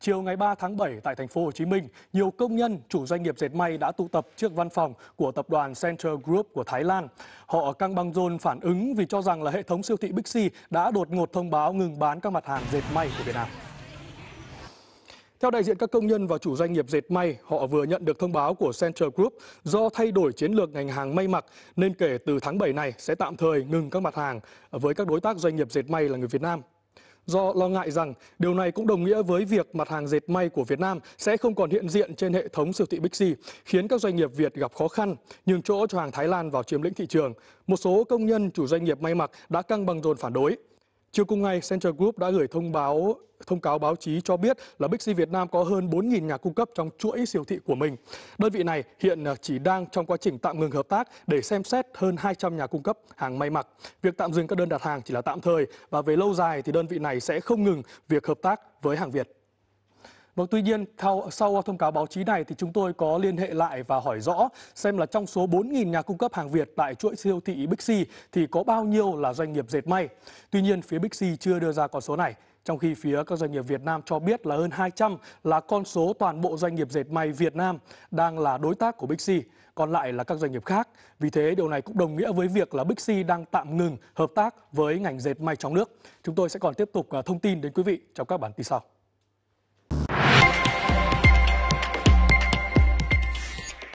Chiều ngày 3 tháng 7 tại thành phố Hồ Chí Minh, nhiều công nhân chủ doanh nghiệp dệt may đã tụ tập trước văn phòng của tập đoàn Central Group của Thái Lan. Họ căng băng rôn phản ứng vì cho rằng là hệ thống siêu thị Bixi đã đột ngột thông báo ngừng bán các mặt hàng dệt may của Việt Nam. Theo đại diện các công nhân và chủ doanh nghiệp dệt may, họ vừa nhận được thông báo của Central Group do thay đổi chiến lược ngành hàng may mặc nên kể từ tháng 7 này sẽ tạm thời ngừng các mặt hàng với các đối tác doanh nghiệp dệt may là người Việt Nam do lo ngại rằng điều này cũng đồng nghĩa với việc mặt hàng dệt may của Việt Nam sẽ không còn hiện diện trên hệ thống siêu thị Bixi, khiến các doanh nghiệp Việt gặp khó khăn nhường chỗ cho hàng Thái Lan vào chiếm lĩnh thị trường. Một số công nhân chủ doanh nghiệp may mặc đã căng bằng dồn phản đối. Chiều cùng ngày, Central Group đã gửi thông báo thông cáo báo chí cho biết là Bixi Việt Nam có hơn 4.000 nhà cung cấp trong chuỗi siêu thị của mình. Đơn vị này hiện ờ, chỉ đang trong quá trình tạm ngừng hợp tác để xem xét hơn 200 nhà cung cấp hàng may mặc. Việc tạm dừng các đơn đặt hàng chỉ là tạm thời và về lâu dài thì đơn vị này sẽ không ngừng việc hợp tác với hàng Việt. Vâng, tuy nhiên sau, sau thông cáo báo chí này thì chúng tôi có liên hệ lại và hỏi rõ xem là trong số 4.000 nhà cung cấp hàng Việt tại chuỗi siêu thị Bixi thì có bao nhiêu là doanh nghiệp dệt may. Tuy nhiên phía Bixi chưa đưa ra con số này. Trong khi phía các doanh nghiệp Việt Nam cho biết là hơn 200 là con số toàn bộ doanh nghiệp dệt may Việt Nam đang là đối tác của Bixi, còn lại là các doanh nghiệp khác. Vì thế điều này cũng đồng nghĩa với việc là Bixi đang tạm ngừng hợp tác với ngành dệt may trong nước. Chúng tôi sẽ còn tiếp tục à, thông tin đến quý vị trong các bản tin sau.